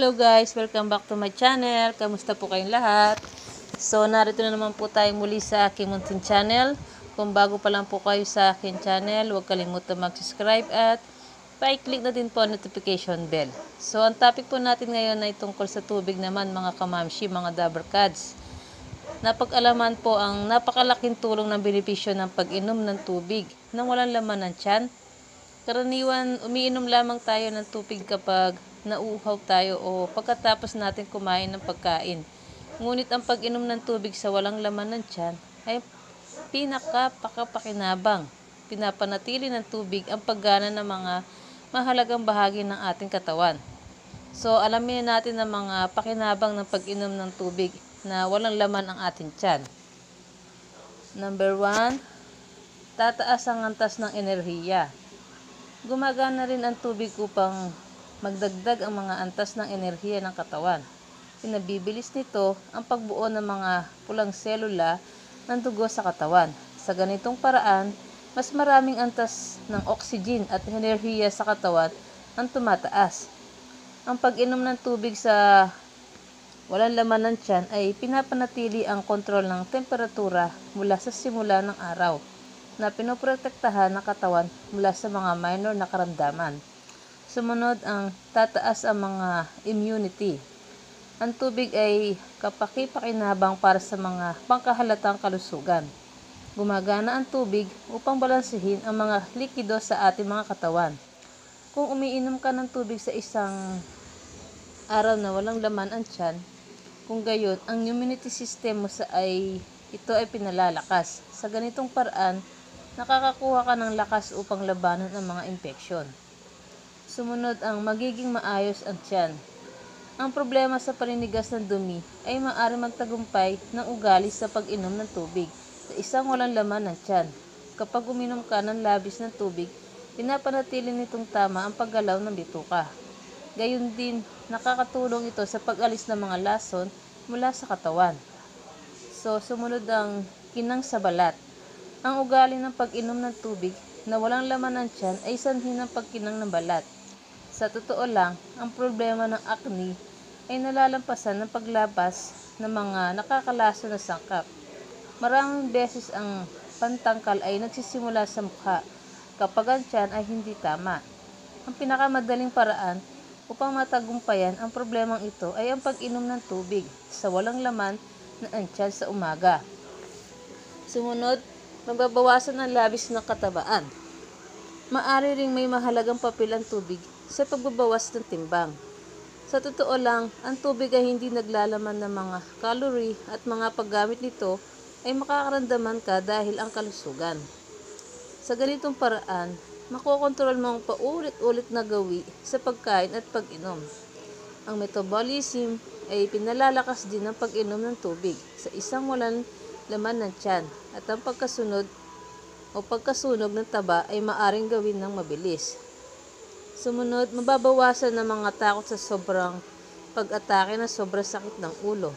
Hello guys, welcome back to my channel. Kamusta po kayong lahat? So narito na naman po tayo muli sa aking muntin channel. Kung bago pa lang po kayo sa akin channel, huwag kalimutan mag-subscribe at pa-click na din po ang notification bell. So ang topic po natin ngayon ay tungkol sa tubig naman mga kamamshi, mga dabarkads. Napag-alaman po ang napakalaking tulong ng benepisyo ng pag-inom ng tubig nang walang laman ng tiyan. Karaniwan, umiinom lamang tayo ng tubig kapag nauuhaw tayo o pagkatapos natin kumain ng pagkain. Ngunit ang pag-inom ng tubig sa walang laman ng tiyan ay pinakapakapakinabang. Pinapanatili ng tubig ang paggana ng mga mahalagang bahagi ng ating katawan. So, alamin natin ang mga pakinabang ng pag-inom ng tubig na walang laman ang ating tiyan. Number 1, tataas ang antas ng enerhiya. Gumagana rin ang tubig upang magdagdag ang mga antas ng enerhiya ng katawan. Pinabibilis nito ang pagbuo ng mga pulang selula ng dugo sa katawan. Sa ganitong paraan, mas maraming antas ng oxygen at enerhiya sa katawan ang tumataas. Ang pag-inom ng tubig sa walang laman ng tiyan ay pinapanatili ang kontrol ng temperatura mula sa simula ng araw na pinoprotektahan ng katawan mula sa mga minor na karamdaman. Sumunod ang tataas ang mga immunity. Ang tubig ay kapaki-pakinabang para sa mga pangkahalatang kalusugan. Gumagana ang tubig upang balansehin ang mga likido sa ating mga katawan. Kung umiinom ka ng tubig sa isang araw na walang laman ang tiyan, kung gayon, ang immunity system mo sa ay ito ay pinalalakas. Sa ganitong paraan, nakakakuha ka ng lakas upang labanan ang mga impeksyon. Sumunod ang magiging maayos ang tiyan. Ang problema sa paninigas ng dumi ay maaari magtagumpay ng ugali sa pag-inom ng tubig sa isang walang laman ng tiyan. Kapag uminom ka ng labis ng tubig, pinapanatili nitong tama ang paggalaw ng bituka. Gayun din, nakakatulong ito sa pag-alis ng mga lason mula sa katawan. So, sumunod ang kinang sa balat. Ang ugali ng pag-inom ng tubig na walang laman ng tiyan ay sanhin ng pagkinang ng balat. Sa totoo lang, ang problema ng acne ay nalalampasan ng paglabas ng mga nakakalaso na sangkap. Maraming beses ang pantangkal ay nagsisimula sa mukha kapag ang tiyan ay hindi tama. Ang pinakamadaling paraan upang matagumpayan ang problemang ito ay ang pag-inom ng tubig sa walang laman na antyan sa umaga. Sumunod, magbabawasan ang labis ng katabaan. Maari ring may mahalagang papel ang tubig sa pagbabawas ng timbang. Sa totoo lang, ang tubig ay hindi naglalaman ng mga calorie at mga paggamit nito ay makakarandaman ka dahil ang kalusugan. Sa ganitong paraan, makokontrol mo ang paulit-ulit na gawi sa pagkain at pag-inom. Ang metabolism ay pinalalakas din ng pag-inom ng tubig sa isang walang laman ng tiyan at ang pagkasunod o pagkasunog ng taba ay maaring gawin ng mabilis Sumunod, mababawasan ng mga takot sa sobrang pag-atake na sobrang sakit ng ulo.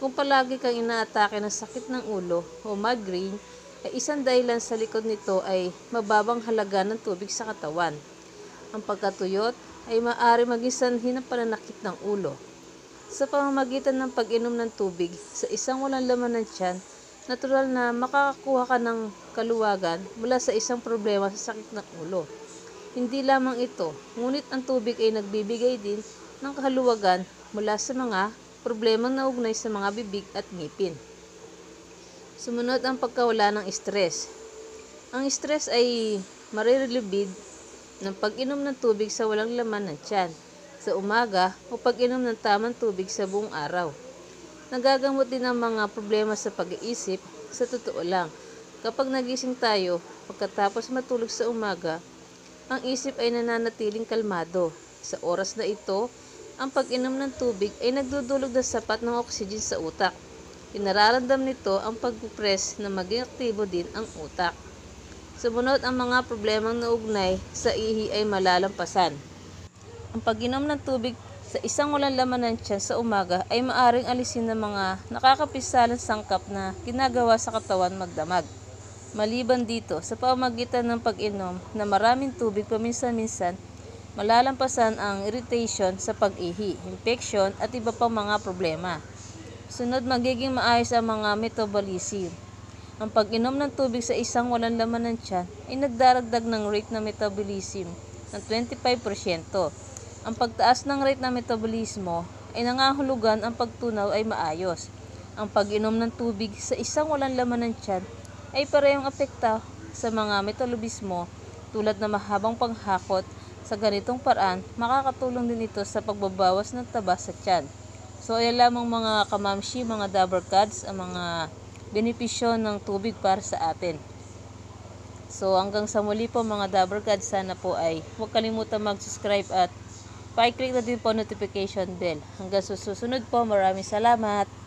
Kung palagi kang inaatake ng sakit ng ulo o migraine, ay isang dahilan sa likod nito ay mababang halaga ng tubig sa katawan. Ang pagkatuyot ay maaari maging sanhi ng pananakit ng ulo. Sa pamamagitan ng pag-inom ng tubig sa isang walang laman ng tiyan, natural na makakakuha ka ng kaluwagan mula sa isang problema sa sakit ng ulo. Hindi lamang ito, ngunit ang tubig ay nagbibigay din ng kahaluwagan mula sa mga problemang naugnay sa mga bibig at ngipin. Sumunod ang pagkawala ng stress. Ang stress ay marirelibid ng pag-inom ng tubig sa walang laman ng tiyan sa umaga o pag-inom ng tamang tubig sa buong araw. Nagagamot din ang mga problema sa pag-iisip sa totoo lang. Kapag nagising tayo, pagkatapos matulog sa umaga, ang isip ay nananatiling kalmado. Sa oras na ito, ang pag-inom ng tubig ay nagdudulog ng sapat ng oxygen sa utak. Inararamdam nito ang pag-press na maging aktibo din ang utak. Sumunod ang mga problemang naugnay sa ihi ay malalampasan. Ang pag-inom ng tubig sa isang walang laman ng tiyan sa umaga ay maaring alisin ng mga nakakapisalan sangkap na ginagawa sa katawan magdamag. Maliban dito, sa pamagitan ng pag-inom na maraming tubig paminsan-minsan, malalampasan ang irritation sa pag-ihi, infection at iba pang mga problema. Sunod, magiging maayos ang mga metabolism. Ang pag-inom ng tubig sa isang walang laman ng tiyan ay nagdaragdag ng rate ng metabolism ng 25%. Ang pagtaas ng rate ng metabolismo ay nangahulugan ang pagtunaw ay maayos. Ang pag-inom ng tubig sa isang walang laman ng tiyan ay parehong apekta sa mga metalobismo tulad na mahabang panghakot sa ganitong paraan, makakatulong din ito sa pagbabawas ng taba sa tiyan. So, ayan lamang mga kamamshi, mga dabber cards, ang mga benepisyo ng tubig para sa atin. So, hanggang sa muli po mga dabber cards, sana po ay huwag kalimutan mag-subscribe at pa-click na din po notification bell. Hanggang susunod po, maraming salamat!